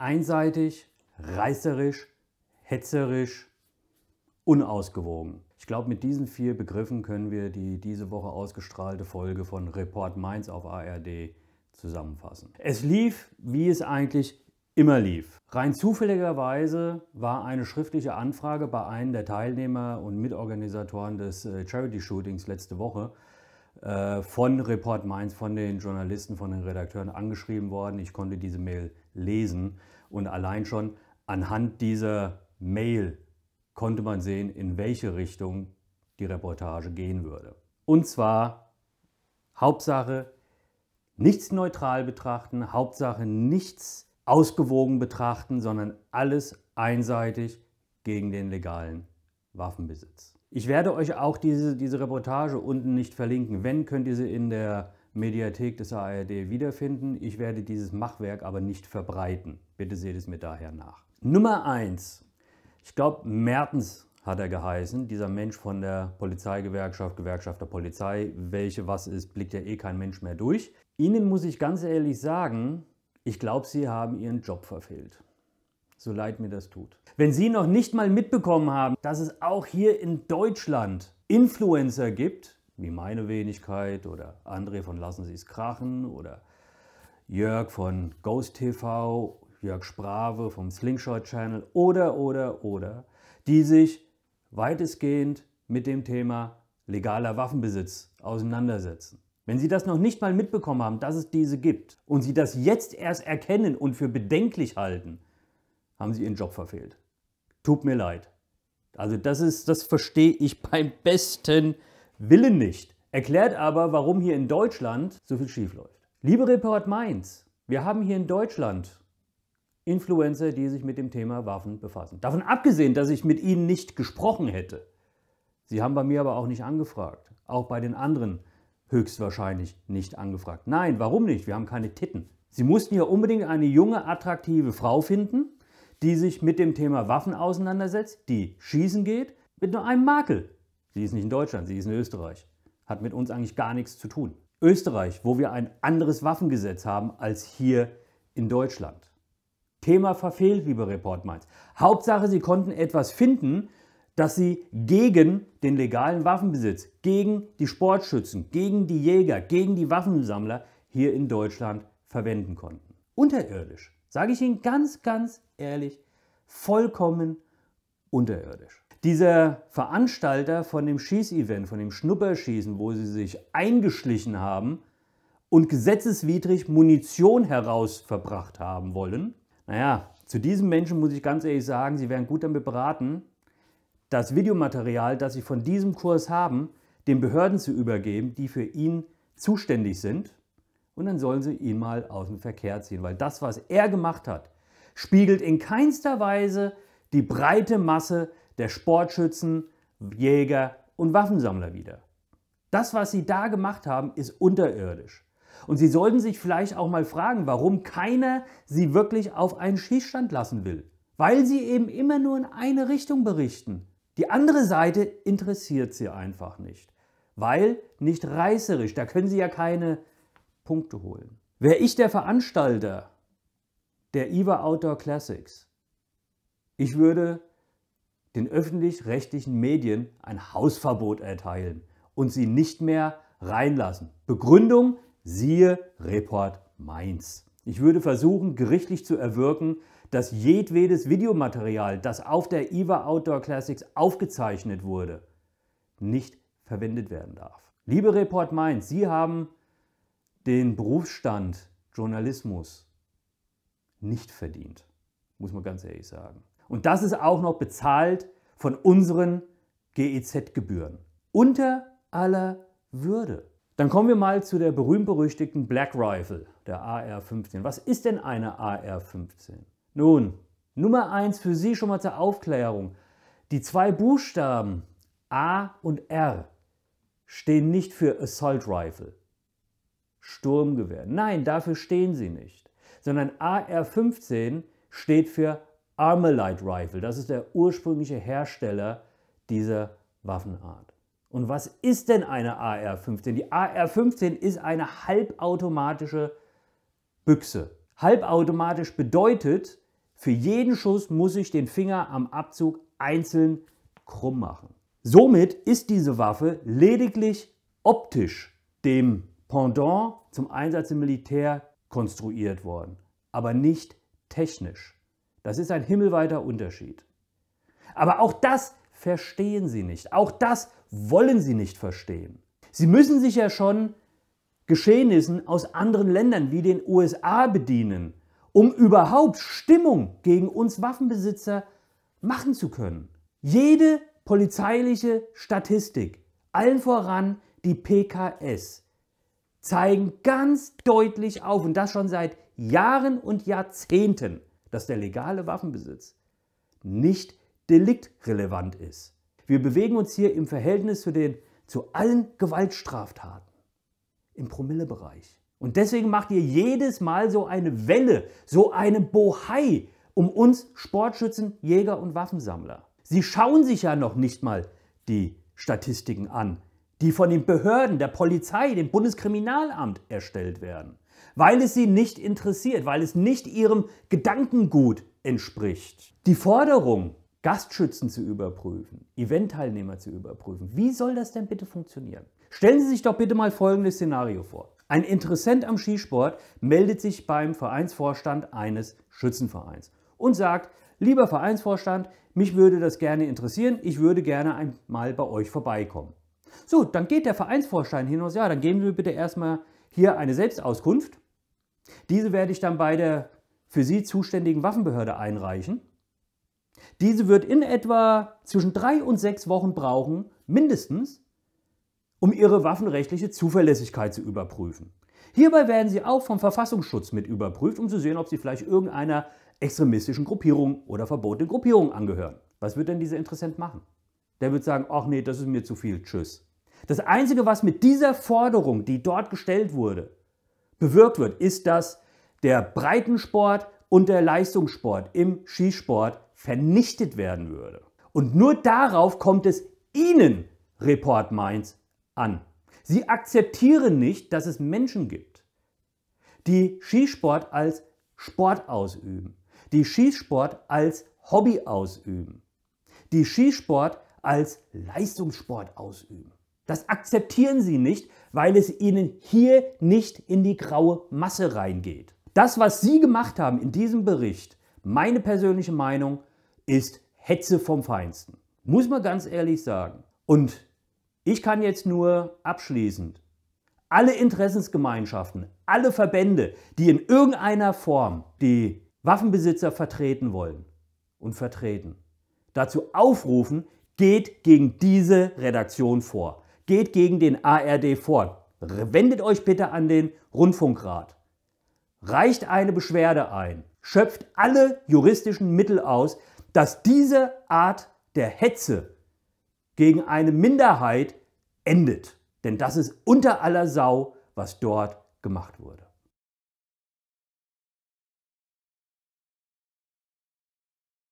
einseitig, reißerisch, hetzerisch, unausgewogen. Ich glaube, mit diesen vier Begriffen können wir die diese Woche ausgestrahlte Folge von Report Mainz auf ARD zusammenfassen. Es lief, wie es eigentlich immer lief. Rein zufälligerweise war eine schriftliche Anfrage bei einem der Teilnehmer und Mitorganisatoren des äh, Charity-Shootings letzte Woche äh, von Report Mainz, von den Journalisten, von den Redakteuren angeschrieben worden. Ich konnte diese Mail lesen und allein schon anhand dieser Mail konnte man sehen, in welche Richtung die Reportage gehen würde. Und zwar Hauptsache nichts neutral betrachten, Hauptsache nichts ausgewogen betrachten, sondern alles einseitig gegen den legalen Waffenbesitz. Ich werde euch auch diese, diese Reportage unten nicht verlinken. Wenn, könnt ihr sie in der Mediathek des ARD wiederfinden. Ich werde dieses Machwerk aber nicht verbreiten. Bitte seht es mir daher nach. Nummer 1. Ich glaube, Mertens hat er geheißen, dieser Mensch von der Polizeigewerkschaft, Gewerkschaft der Polizei, welche was ist, blickt ja eh kein Mensch mehr durch. Ihnen muss ich ganz ehrlich sagen, ich glaube, Sie haben Ihren Job verfehlt so leid mir das tut. Wenn Sie noch nicht mal mitbekommen haben, dass es auch hier in Deutschland Influencer gibt, wie meine Wenigkeit oder André von Lassen Sie es krachen oder Jörg von Ghost TV, Jörg Sprave vom Slingshot Channel oder, oder, oder, die sich weitestgehend mit dem Thema legaler Waffenbesitz auseinandersetzen. Wenn Sie das noch nicht mal mitbekommen haben, dass es diese gibt und Sie das jetzt erst erkennen und für bedenklich halten, haben Sie Ihren Job verfehlt. Tut mir leid. Also das ist, das verstehe ich beim besten Willen nicht. Erklärt aber, warum hier in Deutschland so viel schief läuft. Liebe Report Mainz, wir haben hier in Deutschland Influencer, die sich mit dem Thema Waffen befassen. Davon abgesehen, dass ich mit ihnen nicht gesprochen hätte. Sie haben bei mir aber auch nicht angefragt. Auch bei den anderen höchstwahrscheinlich nicht angefragt. Nein, warum nicht? Wir haben keine Titten. Sie mussten ja unbedingt eine junge, attraktive Frau finden, die sich mit dem Thema Waffen auseinandersetzt, die schießen geht, mit nur einem Makel. Sie ist nicht in Deutschland, sie ist in Österreich. Hat mit uns eigentlich gar nichts zu tun. Österreich, wo wir ein anderes Waffengesetz haben als hier in Deutschland. Thema verfehlt, lieber Report Mainz. Hauptsache, Sie konnten etwas finden, dass Sie gegen den legalen Waffenbesitz, gegen die Sportschützen, gegen die Jäger, gegen die Waffensammler hier in Deutschland verwenden konnten. Unterirdisch. Sage ich Ihnen ganz, ganz ehrlich, vollkommen unterirdisch. Dieser Veranstalter von dem Schießevent, von dem Schnupperschießen, wo sie sich eingeschlichen haben und gesetzeswidrig Munition herausverbracht haben wollen, naja, zu diesen Menschen muss ich ganz ehrlich sagen, sie wären gut damit beraten, das Videomaterial, das sie von diesem Kurs haben, den Behörden zu übergeben, die für ihn zuständig sind und dann sollen sie ihn mal aus dem Verkehr ziehen, weil das, was er gemacht hat, spiegelt in keinster Weise die breite Masse der Sportschützen, Jäger und Waffensammler wider. Das, was sie da gemacht haben, ist unterirdisch. Und sie sollten sich vielleicht auch mal fragen, warum keiner sie wirklich auf einen Schießstand lassen will. Weil sie eben immer nur in eine Richtung berichten. Die andere Seite interessiert sie einfach nicht. Weil nicht reißerisch. Da können sie ja keine Punkte holen. Wäre ich der Veranstalter der IWA Outdoor Classics, ich würde den öffentlich-rechtlichen Medien ein Hausverbot erteilen und sie nicht mehr reinlassen. Begründung, siehe Report Mainz. Ich würde versuchen, gerichtlich zu erwirken, dass jedwedes Videomaterial, das auf der IWA Outdoor Classics aufgezeichnet wurde, nicht verwendet werden darf. Liebe Report Mainz, Sie haben den Berufsstand Journalismus nicht verdient, muss man ganz ehrlich sagen. Und das ist auch noch bezahlt von unseren GEZ-Gebühren. Unter aller Würde. Dann kommen wir mal zu der berühmt-berüchtigten Black Rifle, der AR-15. Was ist denn eine AR-15? Nun, Nummer 1 für Sie schon mal zur Aufklärung. Die zwei Buchstaben A und R stehen nicht für Assault Rifle, Sturmgewehr. Nein, dafür stehen sie nicht, sondern AR-15 steht für Armalite Rifle. Das ist der ursprüngliche Hersteller dieser Waffenart. Und was ist denn eine AR-15? Die AR-15 ist eine halbautomatische Büchse. Halbautomatisch bedeutet, für jeden Schuss muss ich den Finger am Abzug einzeln krumm machen. Somit ist diese Waffe lediglich optisch dem Pendant zum Einsatz im Militär konstruiert worden, aber nicht technisch. Das ist ein himmelweiter Unterschied. Aber auch das verstehen sie nicht. Auch das wollen sie nicht verstehen. Sie müssen sich ja schon Geschehnissen aus anderen Ländern wie den USA bedienen, um überhaupt Stimmung gegen uns Waffenbesitzer machen zu können. Jede polizeiliche Statistik, allen voran die PKS, zeigen ganz deutlich auf, und das schon seit Jahren und Jahrzehnten, dass der legale Waffenbesitz nicht deliktrelevant ist. Wir bewegen uns hier im Verhältnis zu, den, zu allen Gewaltstraftaten im Promillebereich. Und deswegen macht ihr jedes Mal so eine Welle, so eine Bohai um uns Sportschützen, Jäger und Waffensammler. Sie schauen sich ja noch nicht mal die Statistiken an, die von den Behörden, der Polizei, dem Bundeskriminalamt erstellt werden, weil es sie nicht interessiert, weil es nicht ihrem Gedankengut entspricht. Die Forderung, Gastschützen zu überprüfen, Eventteilnehmer zu überprüfen, wie soll das denn bitte funktionieren? Stellen Sie sich doch bitte mal folgendes Szenario vor. Ein Interessent am Skisport meldet sich beim Vereinsvorstand eines Schützenvereins und sagt, lieber Vereinsvorstand, mich würde das gerne interessieren, ich würde gerne einmal bei euch vorbeikommen. So, dann geht der Vereinsvorstand hin und sagt, ja, dann geben Sie bitte erstmal hier eine Selbstauskunft. Diese werde ich dann bei der für Sie zuständigen Waffenbehörde einreichen. Diese wird in etwa zwischen drei und sechs Wochen brauchen, mindestens, um ihre waffenrechtliche Zuverlässigkeit zu überprüfen. Hierbei werden sie auch vom Verfassungsschutz mit überprüft, um zu sehen, ob sie vielleicht irgendeiner extremistischen Gruppierung oder verbotenen Gruppierung angehören. Was wird denn dieser Interessent machen? Der wird sagen, ach nee, das ist mir zu viel, tschüss. Das Einzige, was mit dieser Forderung, die dort gestellt wurde, bewirkt wird, ist, dass der Breitensport und der Leistungssport im Skisport vernichtet werden würde. Und nur darauf kommt es Ihnen, Report Mainz, an. Sie akzeptieren nicht, dass es Menschen gibt, die Skisport als Sport ausüben, die Skisport als Hobby ausüben, die Skisport als Leistungssport ausüben. Das akzeptieren sie nicht, weil es ihnen hier nicht in die graue Masse reingeht. Das, was sie gemacht haben in diesem Bericht, meine persönliche Meinung, ist Hetze vom Feinsten. Muss man ganz ehrlich sagen. Und ich kann jetzt nur abschließend alle Interessensgemeinschaften, alle Verbände, die in irgendeiner Form die Waffenbesitzer vertreten wollen und vertreten, dazu aufrufen, geht gegen diese Redaktion vor geht gegen den ARD vor. Wendet euch bitte an den Rundfunkrat. Reicht eine Beschwerde ein. Schöpft alle juristischen Mittel aus, dass diese Art der Hetze gegen eine Minderheit endet. Denn das ist unter aller Sau, was dort gemacht wurde.